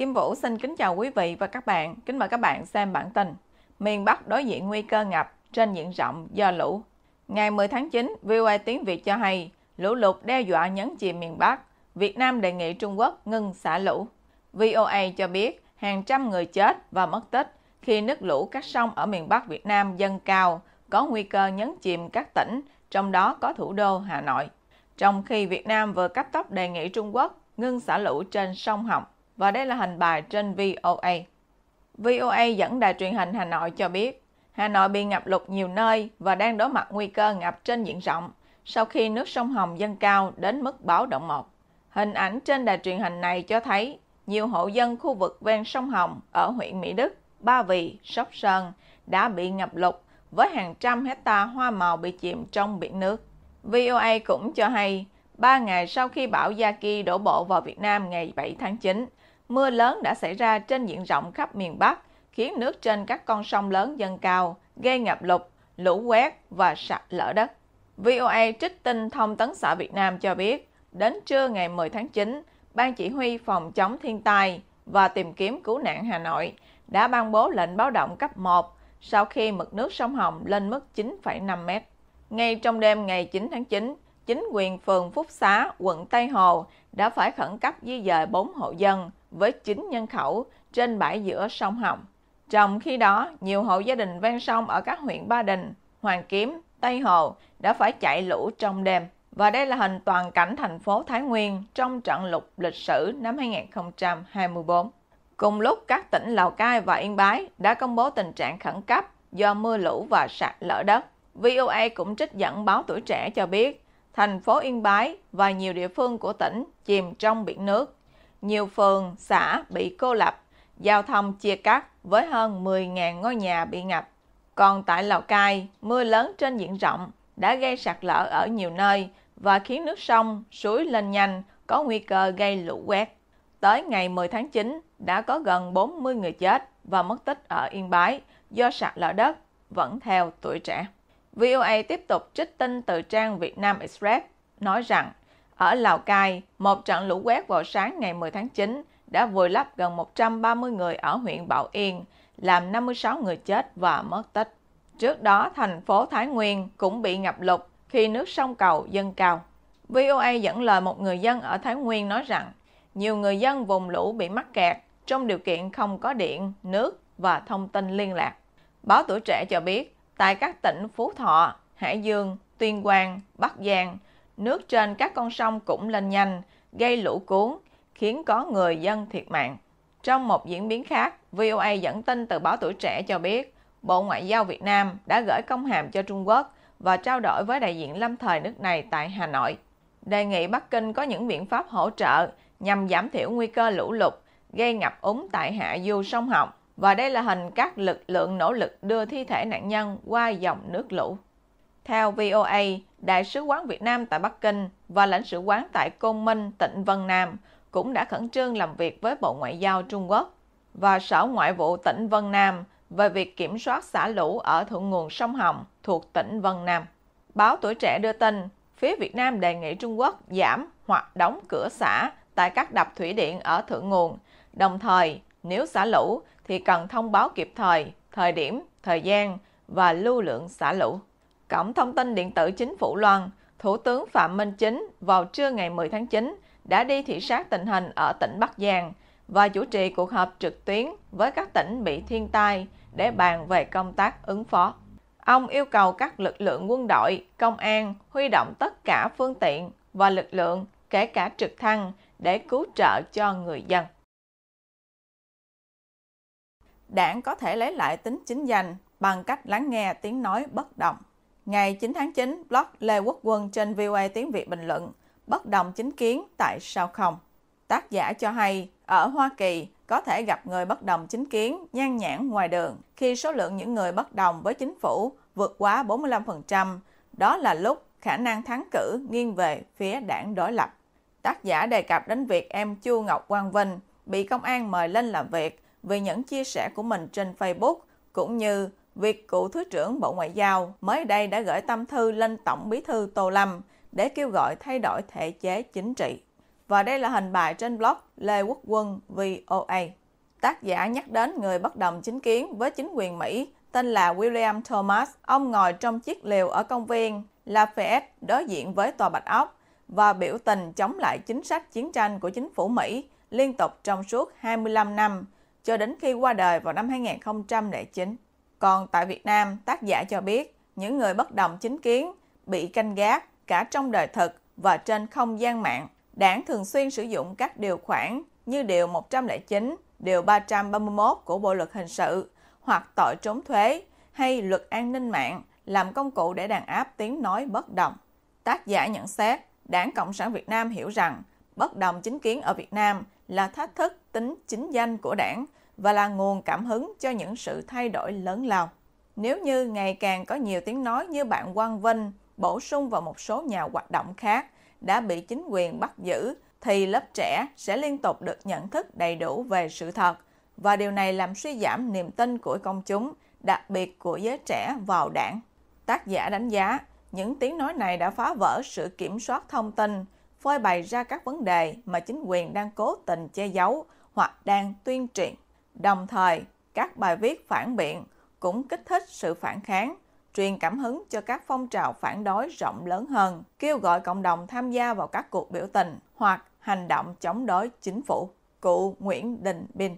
Kim Vũ xin kính chào quý vị và các bạn. Kính mời các bạn xem bản tin. Miền Bắc đối diện nguy cơ ngập trên diện rộng do lũ. Ngày 10 tháng 9, VOA Tiếng Việt cho hay lũ lụt đe dọa nhấn chìm miền Bắc. Việt Nam đề nghị Trung Quốc ngưng xả lũ. VOA cho biết hàng trăm người chết và mất tích khi nước lũ các sông ở miền Bắc Việt Nam dâng cao, có nguy cơ nhấn chìm các tỉnh, trong đó có thủ đô Hà Nội. Trong khi Việt Nam vừa cấp tốc đề nghị Trung Quốc ngưng xả lũ trên sông Hồng và đây là hình bài trên VOA. VOA dẫn đài truyền hình Hà Nội cho biết, Hà Nội bị ngập lụt nhiều nơi và đang đối mặt nguy cơ ngập trên diện rộng sau khi nước sông Hồng dâng cao đến mức báo động 1. Hình ảnh trên đài truyền hình này cho thấy nhiều hộ dân khu vực ven sông Hồng ở huyện Mỹ Đức, Ba Vì, Sóc Sơn đã bị ngập lụt với hàng trăm hecta hoa màu bị chìm trong biển nước. VOA cũng cho hay, ba ngày sau khi bão Yaki đổ bộ vào Việt Nam ngày 7 tháng 9, mưa lớn đã xảy ra trên diện rộng khắp miền Bắc, khiến nước trên các con sông lớn dâng cao, gây ngập lụt, lũ quét và sạt lở đất. VOA trích tin Thông tấn xã Việt Nam cho biết, đến trưa ngày 10 tháng 9, Ban Chỉ huy Phòng chống thiên tai và tìm kiếm cứu nạn Hà Nội đã ban bố lệnh báo động cấp 1 sau khi mực nước sông Hồng lên mức 9,5 mét. Ngay trong đêm ngày 9 tháng 9, chính quyền phường Phúc Xá, quận Tây Hồ đã phải khẩn cấp di dời 4 hộ dân với 9 nhân khẩu trên bãi giữa sông Hồng. Trong khi đó, nhiều hộ gia đình ven sông ở các huyện Ba Đình, Hoàng Kiếm, Tây Hồ đã phải chạy lũ trong đêm. Và đây là hình toàn cảnh thành phố Thái Nguyên trong trận lục lịch sử năm 2024. Cùng lúc, các tỉnh Lào Cai và Yên Bái đã công bố tình trạng khẩn cấp do mưa lũ và sạt lở đất. VOA cũng trích dẫn báo tuổi trẻ cho biết, thành phố Yên Bái và nhiều địa phương của tỉnh chìm trong biển nước nhiều phường, xã bị cô lập, giao thông chia cắt với hơn 10.000 ngôi nhà bị ngập. Còn tại Lào Cai, mưa lớn trên diện rộng đã gây sạt lở ở nhiều nơi và khiến nước sông, suối lên nhanh, có nguy cơ gây lũ quét. Tới ngày 10 tháng 9, đã có gần 40 người chết và mất tích ở Yên Bái do sạt lở đất, vẫn theo tuổi trẻ. VOA tiếp tục trích tin từ trang Việt Nam Express nói rằng ở Lào Cai, một trận lũ quét vào sáng ngày 10 tháng 9 đã vùi lấp gần 130 người ở huyện Bảo Yên, làm 56 người chết và mất tích. Trước đó, thành phố Thái Nguyên cũng bị ngập lụt khi nước sông cầu dâng cao. VOA dẫn lời một người dân ở Thái Nguyên nói rằng, nhiều người dân vùng lũ bị mắc kẹt trong điều kiện không có điện, nước và thông tin liên lạc. Báo Tuổi Trẻ cho biết, tại các tỉnh Phú Thọ, Hải Dương, Tuyên Quang, Bắc Giang – nước trên các con sông cũng lên nhanh, gây lũ cuốn, khiến có người dân thiệt mạng. Trong một diễn biến khác, VOA dẫn tin từ báo tuổi trẻ cho biết, Bộ Ngoại giao Việt Nam đã gửi công hàm cho Trung Quốc và trao đổi với đại diện lâm thời nước này tại Hà Nội. Đề nghị Bắc Kinh có những biện pháp hỗ trợ nhằm giảm thiểu nguy cơ lũ lụt, gây ngập úng tại hạ du sông Hồng. Và đây là hình các lực lượng nỗ lực đưa thi thể nạn nhân qua dòng nước lũ. Theo VOA, Đại sứ quán Việt Nam tại Bắc Kinh và lãnh sự quán tại Côn Minh, tỉnh Vân Nam cũng đã khẩn trương làm việc với Bộ Ngoại giao Trung Quốc và Sở Ngoại vụ tỉnh Vân Nam về việc kiểm soát xả lũ ở thượng nguồn sông Hồng thuộc tỉnh Vân Nam. Báo Tuổi Trẻ đưa tin, phía Việt Nam đề nghị Trung Quốc giảm hoặc đóng cửa xả tại các đập thủy điện ở thượng nguồn, đồng thời nếu xả lũ thì cần thông báo kịp thời, thời điểm, thời gian và lưu lượng xả lũ. Cổng thông tin điện tử chính phủ Loan, Thủ tướng Phạm Minh Chính vào trưa ngày 10 tháng 9 đã đi thị sát tình hình ở tỉnh Bắc Giang và chủ trì cuộc họp trực tuyến với các tỉnh bị thiên tai để bàn về công tác ứng phó. Ông yêu cầu các lực lượng quân đội, công an huy động tất cả phương tiện và lực lượng, kể cả trực thăng, để cứu trợ cho người dân. Đảng có thể lấy lại tính chính danh bằng cách lắng nghe tiếng nói bất đồng. Ngày 9 tháng 9, blog Lê Quốc Quân trên VOA tiếng Việt bình luận bất đồng chính kiến tại sao không? Tác giả cho hay, ở Hoa Kỳ có thể gặp người bất đồng chính kiến nhan nhãn ngoài đường khi số lượng những người bất đồng với chính phủ vượt quá 45%, đó là lúc khả năng thắng cử nghiêng về phía đảng đối lập. Tác giả đề cập đến việc em Chu Ngọc Quang Vinh bị công an mời lên làm việc vì những chia sẻ của mình trên Facebook cũng như việc cựu Thứ trưởng Bộ Ngoại giao mới đây đã gửi tâm thư lên Tổng bí thư Tô Lâm để kêu gọi thay đổi thể chế chính trị. Và đây là hình bài trên blog Lê Quốc Quân VOA. Tác giả nhắc đến người bất đồng chính kiến với chính quyền Mỹ tên là William Thomas. Ông ngồi trong chiếc lều ở công viên Lafayette đối diện với tòa Bạch Ốc và biểu tình chống lại chính sách chiến tranh của chính phủ Mỹ liên tục trong suốt 25 năm cho đến khi qua đời vào năm 2009. Còn tại Việt Nam, tác giả cho biết những người bất đồng chính kiến bị canh gác cả trong đời thực và trên không gian mạng. Đảng thường xuyên sử dụng các điều khoản như Điều 109, Điều 331 của Bộ Luật Hình sự hoặc tội trốn thuế hay Luật An ninh mạng làm công cụ để đàn áp tiếng nói bất đồng. Tác giả nhận xét, Đảng Cộng sản Việt Nam hiểu rằng bất đồng chính kiến ở Việt Nam là thách thức tính chính danh của đảng và là nguồn cảm hứng cho những sự thay đổi lớn lao. Nếu như ngày càng có nhiều tiếng nói như bạn Quang Vinh bổ sung vào một số nhà hoạt động khác đã bị chính quyền bắt giữ, thì lớp trẻ sẽ liên tục được nhận thức đầy đủ về sự thật và điều này làm suy giảm niềm tin của công chúng, đặc biệt của giới trẻ vào đảng. Tác giả đánh giá, những tiếng nói này đã phá vỡ sự kiểm soát thông tin, phơi bày ra các vấn đề mà chính quyền đang cố tình che giấu hoặc đang tuyên truyền Đồng thời, các bài viết phản biện cũng kích thích sự phản kháng, truyền cảm hứng cho các phong trào phản đối rộng lớn hơn, kêu gọi cộng đồng tham gia vào các cuộc biểu tình hoặc hành động chống đối chính phủ. Cụ Nguyễn Đình Bình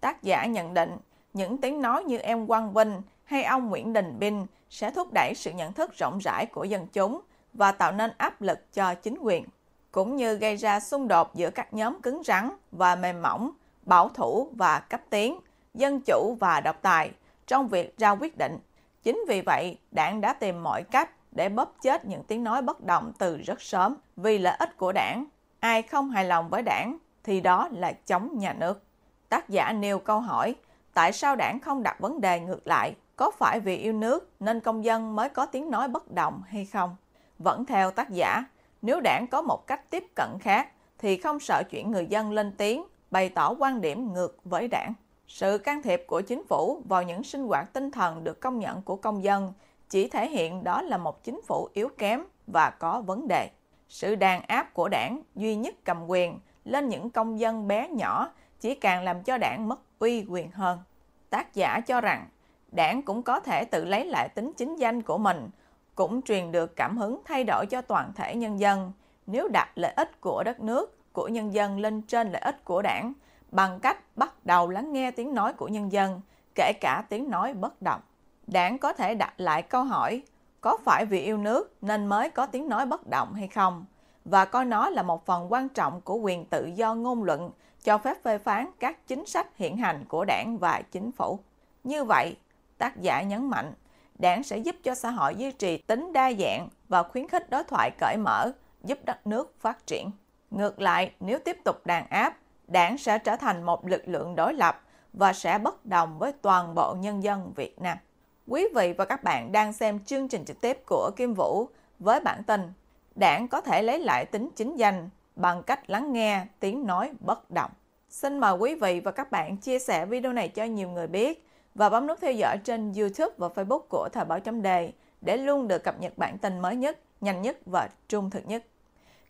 Tác giả nhận định, những tiếng nói như em Quang Vinh hay ông Nguyễn Đình Bình sẽ thúc đẩy sự nhận thức rộng rãi của dân chúng và tạo nên áp lực cho chính quyền, cũng như gây ra xung đột giữa các nhóm cứng rắn và mềm mỏng bảo thủ và cấp tiến, dân chủ và độc tài trong việc ra quyết định. Chính vì vậy, đảng đã tìm mọi cách để bóp chết những tiếng nói bất đồng từ rất sớm vì lợi ích của đảng. Ai không hài lòng với đảng thì đó là chống nhà nước. Tác giả nêu câu hỏi, tại sao đảng không đặt vấn đề ngược lại? Có phải vì yêu nước nên công dân mới có tiếng nói bất đồng hay không? Vẫn theo tác giả, nếu đảng có một cách tiếp cận khác thì không sợ chuyện người dân lên tiếng bày tỏ quan điểm ngược với đảng. Sự can thiệp của chính phủ vào những sinh hoạt tinh thần được công nhận của công dân chỉ thể hiện đó là một chính phủ yếu kém và có vấn đề. Sự đàn áp của đảng duy nhất cầm quyền lên những công dân bé nhỏ chỉ càng làm cho đảng mất uy quyền hơn. Tác giả cho rằng đảng cũng có thể tự lấy lại tính chính danh của mình, cũng truyền được cảm hứng thay đổi cho toàn thể nhân dân nếu đặt lợi ích của đất nước của nhân dân lên trên lợi ích của đảng bằng cách bắt đầu lắng nghe tiếng nói của nhân dân, kể cả tiếng nói bất đồng. Đảng có thể đặt lại câu hỏi có phải vì yêu nước nên mới có tiếng nói bất động hay không và coi nó là một phần quan trọng của quyền tự do ngôn luận cho phép phê phán các chính sách hiện hành của đảng và chính phủ. Như vậy, tác giả nhấn mạnh, đảng sẽ giúp cho xã hội duy trì tính đa dạng và khuyến khích đối thoại cởi mở, giúp đất nước phát triển. Ngược lại, nếu tiếp tục đàn áp, đảng sẽ trở thành một lực lượng đối lập và sẽ bất đồng với toàn bộ nhân dân Việt Nam. Quý vị và các bạn đang xem chương trình trực tiếp của Kim Vũ với bản tin Đảng có thể lấy lại tính chính danh bằng cách lắng nghe tiếng nói bất động. Xin mời quý vị và các bạn chia sẻ video này cho nhiều người biết và bấm nút theo dõi trên YouTube và Facebook của Thời báo chấm đề để luôn được cập nhật bản tin mới nhất, nhanh nhất và trung thực nhất.